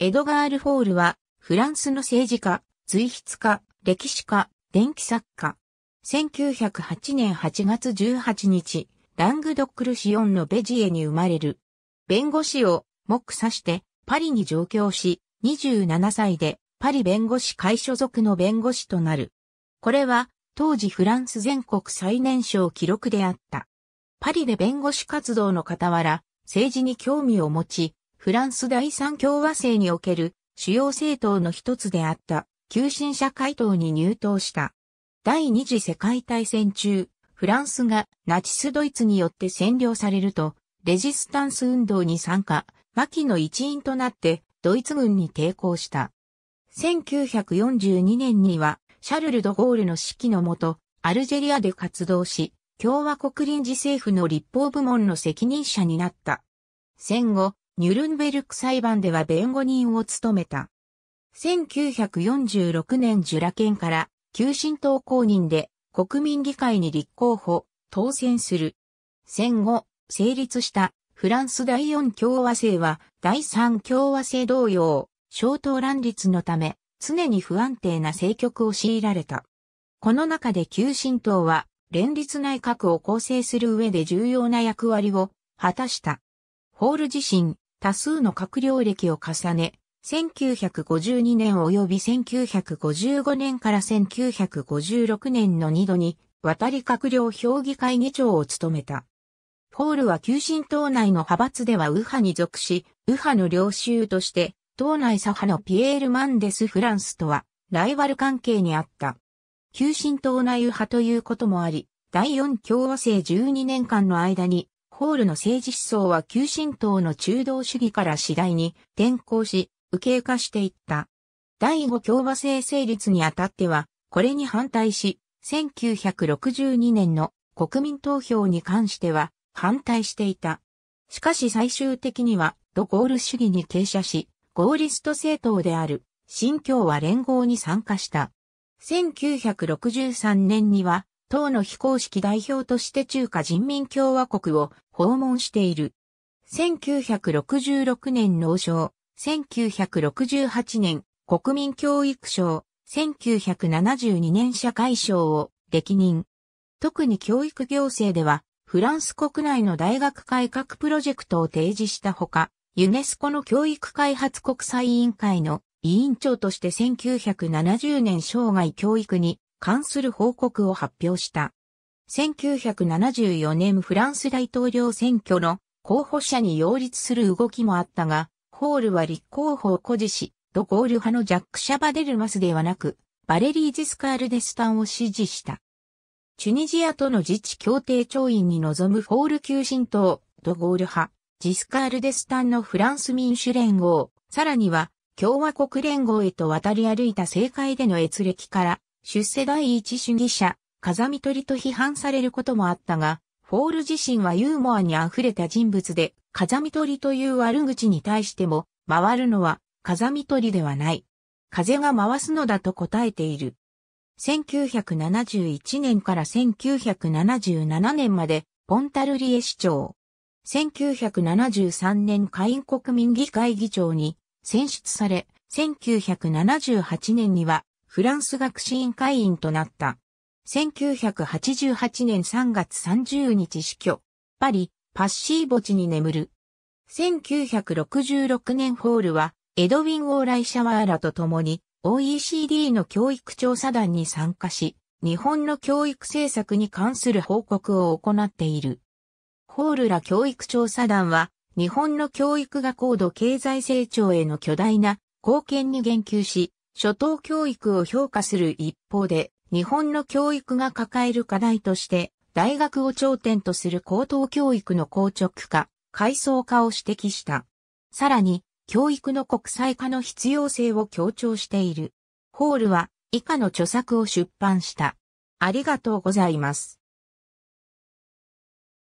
エドガール・フォールは、フランスの政治家、随筆家、歴史家、電気作家。1908年8月18日、ラングドックルシオンのベジエに生まれる。弁護士を、目指して、パリに上京し、27歳で、パリ弁護士会所属の弁護士となる。これは、当時フランス全国最年少記録であった。パリで弁護士活動の傍ら、政治に興味を持ち、フランス第三共和制における主要政党の一つであった急進社会党に入党した。第二次世界大戦中、フランスがナチスドイツによって占領されると、レジスタンス運動に参加、期の一員となってドイツ軍に抵抗した。1942年にはシャルル・ド・ゴールの指揮のもと、アルジェリアで活動し、共和国臨時政府の立法部門の責任者になった。戦後、ニュルンベルク裁判では弁護人を務めた。1946年ジュラ県から旧新党公認で国民議会に立候補、当選する。戦後、成立したフランス第四共和制は第三共和制同様、小党乱立のため、常に不安定な政局を強いられた。この中で旧新党は、連立内閣を構成する上で重要な役割を果たした。ホール自身、多数の閣僚歴を重ね、1952年及び1955年から1956年の2度に、渡り閣僚評議会議長を務めた。ホールは旧新党内の派閥では右派に属し、右派の領袖として、党内左派のピエール・マンデス・フランスとは、ライバル関係にあった。旧新党内右派ということもあり、第四共和制12年間の間に、ホールの政治思想は旧神道の中道主義から次第に転向し、右傾化していった。第五共和制成立にあたっては、これに反対し、1962年の国民投票に関しては反対していた。しかし最終的にはドゴール主義に傾斜し、ゴーリスト政党である新共和連合に参加した。1963年には党の非公式代表として中華人民共和国を訪問している。1966年農省、1968年国民教育省、1972年社会省を歴任。特に教育行政では、フランス国内の大学改革プロジェクトを提示したほか、ユネスコの教育開発国際委員会の委員長として1970年生涯教育に関する報告を発表した。1974年フランス大統領選挙の候補者に擁立する動きもあったが、ホールは立候補を誇示し、ドゴール派のジャック・シャバデルマスではなく、バレリー・ジスカール・デスタンを支持した。チュニジアとの自治協定調印に臨むホール急進党、ドゴール派、ジスカール・デスタンのフランス民主連合、さらには共和国連合へと渡り歩いた政界での閲歴から、出世第一主義者、風見取りと批判されることもあったが、フォール自身はユーモアに溢れた人物で、風見取りという悪口に対しても、回るのは風見取りではない。風が回すのだと答えている。1971年から1977年まで、ポンタルリエ市長。1973年下院国民議会議長に選出され、1978年にはフランス学士院会員となった。1988年3月30日死去。パリ、パッシー墓地に眠る。1966年ホールは、エドウィン・オーライ・シャワーラと共に OECD の教育調査団に参加し、日本の教育政策に関する報告を行っている。ホールら教育調査団は、日本の教育が高度経済成長への巨大な貢献に言及し、初等教育を評価する一方で、日本の教育が抱える課題として、大学を頂点とする高等教育の硬直化、階層化を指摘した。さらに、教育の国際化の必要性を強調している。ホールは以下の著作を出版した。ありがとうございます。